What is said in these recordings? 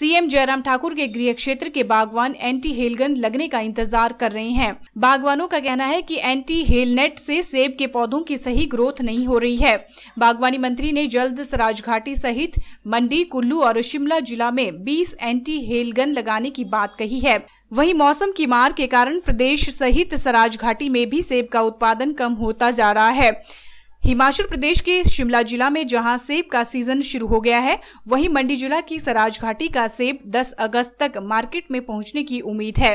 CM Jairam Thakur के गृह क्षेत्र के बागवान एंटी हेल गन लगने का इंतजार कर रहे हैं बागवानों का कहना है कि एंटी हेल नेट से सेब के पौधों की सही ग्रोथ नहीं हो रही है बागवानी मंत्री ने जल्द सराज घाटी सहित मंडी कुल्लू और शिमला जिला में बीस एंटी हेल गन लगाने की बात कही है वहीं मौसम की मार के कारण प्रदेश सहित सराज घाटी में भी सेब का उत्पादन कम होता जा रहा है हिमाचल प्रदेश के शिमला जिला में जहां सेब का सीजन शुरू हो गया है वहीं मंडी जिला की सराज घाटी का सेब 10 अगस्त तक मार्केट में पहुंचने की उम्मीद है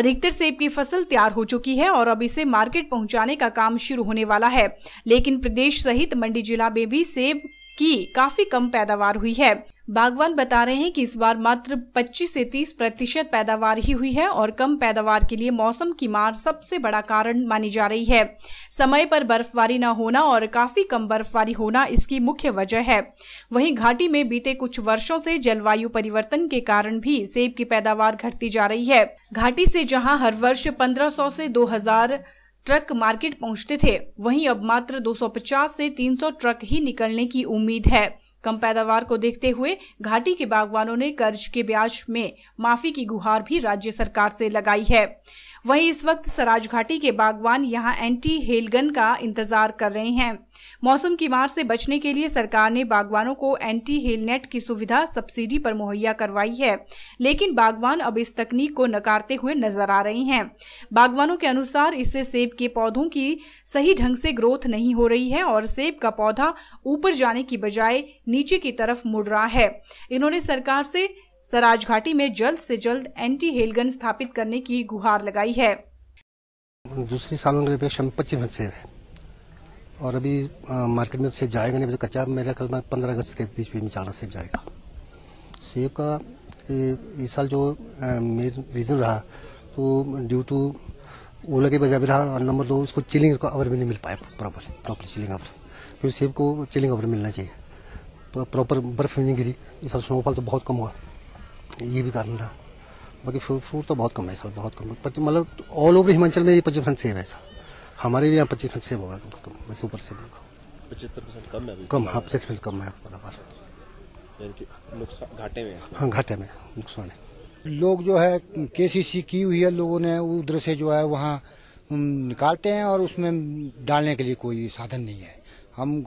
अधिकतर सेब की फसल तैयार हो चुकी है और अब इसे मार्केट पहुंचाने का काम शुरू होने वाला है लेकिन प्रदेश सहित मंडी जिला में भी सेब की काफी कम पैदावार हुई है बागवान बता रहे हैं कि इस बार मात्र 25 से 30 प्रतिशत पैदावार ही हुई है और कम पैदावार के लिए मौसम की मार सबसे बड़ा कारण मानी जा रही है समय पर बर्फबारी न होना और काफी कम बर्फबारी होना इसकी मुख्य वजह है वहीं घाटी में बीते कुछ वर्षों से जलवायु परिवर्तन के कारण भी सेब की पैदावार घटती जा रही है घाटी से जहाँ हर वर्ष पंद्रह से 2000 ट्रक मार्केट पहुंचते थे वहीं अब मात्र 250 से 300 ट्रक ही निकलने की उम्मीद है कम पैदावार को देखते हुए घाटी के बागवानों ने कर्ज के ब्याज में माफी की गुहार भी राज्य सरकार से लगाई है वहीं इस वक्त सराज घाटी के बागवान यहां एंटी हेलगन का इंतजार कर रहे हैं मौसम की मार से बचने के लिए सरकार ने बागवानों को एंटी हेलनेट की सुविधा सब्सिडी पर मुहैया करवाई है लेकिन बागवान अब इस तकनीक को नकारते हुए नजर आ रहे हैं बागवानों के अनुसार इससे सेब के पौधों की सही ढंग से ग्रोथ नहीं हो रही है और सेब का पौधा ऊपर जाने की बजाय नीचे की तरफ मुड़ रहा है इन्होंने सरकार से सराज घाटी में जल्द से जल्द एंटी हेलगन स्थापित करने की गुहार लगाई है दूसरी सालों की अपेक्षा पच्चीस मिनट सेव है और अभी आ, मार्केट में सेब जाएगा नहीं तो कच्चा मेरा कल में पंद्रह अगस्त के बीच में जाना सेब जाएगा सेब का इस साल जो मेन रीज़न रहा तो ड्यू टू ओला के वजह भी रहा और नंबर दो उसको चिलिंग का भी नहीं मिल पाया प्रॉपर प्रॉपर चिलिंग अवर क्योंकि सेब को चिलिंग अवर मिलना चाहिए प्रॉपर बर्फ़ नहीं गिरी इस साल स्नोफॉल तो बहुत कम हुआ ये भी कारण रहा बाकी फ्रूट तो बहुत कम है सर बहुत कम मतलब ऑल ओवर हिमाचल में ये पच्चीस परसेंट सेब है सर हमारे भी यहाँ पच्चीस परसेंट सेब होगा कम से कम सुपर ऊपर से पचहत्तर कम हाँ पचहत्तर परसेंट कम है आपका हाँ, घाटे में हाँ घाटे में नुकसान है लोग जो है केसीसी की हुई है लोगों ने उधर से जो है वहाँ निकालते हैं और उसमें डालने के लिए कोई साधन नहीं है हम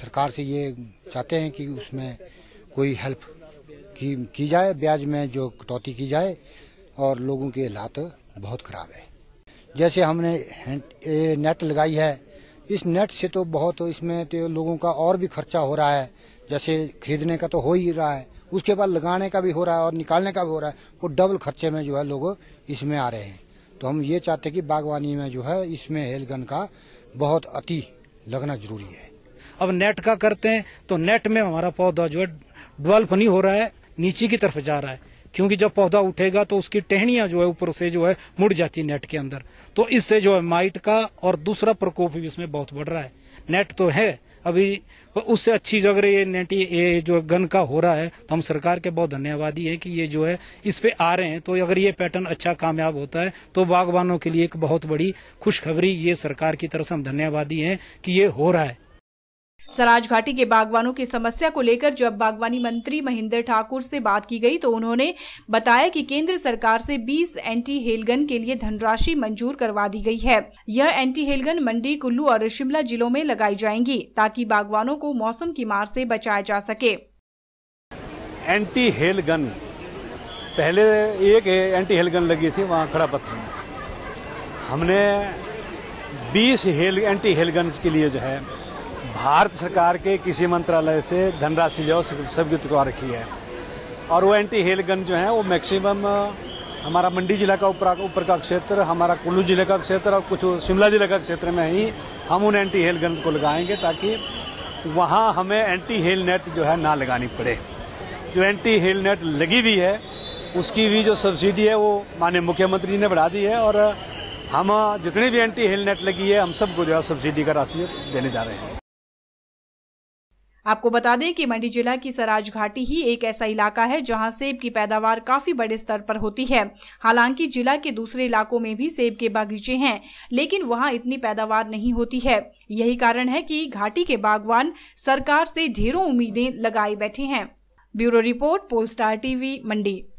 सरकार से ये चाहते हैं कि उसमें कोई हेल्प की, की जाए ब्याज में जो कटौती की जाए और लोगों की हालात बहुत खराब है जैसे हमने नेट लगाई है इस नेट से तो बहुत इसमें तो लोगों का और भी खर्चा हो रहा है जैसे खरीदने का तो हो ही रहा है उसके बाद लगाने का भी हो रहा है और निकालने का भी हो रहा है वो डबल खर्चे में जो है लोग इसमें आ रहे हैं तो हम ये चाहते हैं कि बागवानी में जो है इसमें हेलगन का बहुत अति लगना जरूरी है अब नेट का करते हैं तो नेट में हमारा पौधा जो है डेवलप नहीं हो रहा है नीचे की तरफ जा रहा है क्योंकि जब पौधा उठेगा तो उसकी टहनिया जो है ऊपर से जो है मुड़ जाती है नेट के अंदर तो इससे जो है माइट का और दूसरा प्रकोप भी इसमें बहुत बढ़ रहा है नेट तो है अभी उससे अच्छी अगर ये नेट ये जो गन का हो रहा है तो हम सरकार के बहुत धन्यवादी है कि ये जो है इस पे आ रहे हैं तो अगर ये पैटर्न अच्छा कामयाब होता है तो बागवानों के लिए एक बहुत बड़ी खुशखबरी ये सरकार की तरफ से हम धन्यवादी हैं कि ये हो रहा है सराज घाटी के बागवानों की समस्या को लेकर जब बागवानी मंत्री महेंद्र ठाकुर से बात की गई तो उन्होंने बताया कि केंद्र सरकार से 20 एंटी हेलगन के लिए धनराशि मंजूर करवा दी गई है यह एंटी हेलगन मंडी कुल्लू और शिमला जिलों में लगाई जाएंगी ताकि बागवानों को मौसम की मार से बचाया जा सके एंटी हेलगन पहले एक एंटी हेलगन लगी थी वहाँ खड़ा पत्थर में हमने बीस हेल एंटी हेलगन के लिए जो है भारत सरकार के किसी मंत्रालय से धनराशि जो स्वीकृत करवा रखी है और वो एंटी हेल गन जो है वो मैक्सिमम हमारा मंडी जिला का ऊपर ऊपर का क्षेत्र हमारा कुल्लू जिले का क्षेत्र और कुछ शिमला जिले का क्षेत्र में ही हम उन एंटी हेल गन्स को लगाएंगे ताकि वहाँ हमें एंटी हेल नेट जो है ना लगानी पड़े जो एंटी हेल नेट लगी हुई है उसकी भी जो सब्सिडी है वो माननीय मुख्यमंत्री ने बढ़ा दी है और हम जितनी भी एंटी हेल नेट लगी है हम सबको जो है सब्सिडी का राशि देने जा रहे हैं आपको बता दें कि मंडी जिला की सराज घाटी ही एक ऐसा इलाका है जहां सेब की पैदावार काफी बड़े स्तर पर होती है हालांकि जिला के दूसरे इलाकों में भी सेब के बागीचे हैं लेकिन वहां इतनी पैदावार नहीं होती है यही कारण है कि घाटी के बागवान सरकार से ढेरों उम्मीदें लगाए बैठे हैं ब्यूरो रिपोर्ट पोलस्टार टीवी मंडी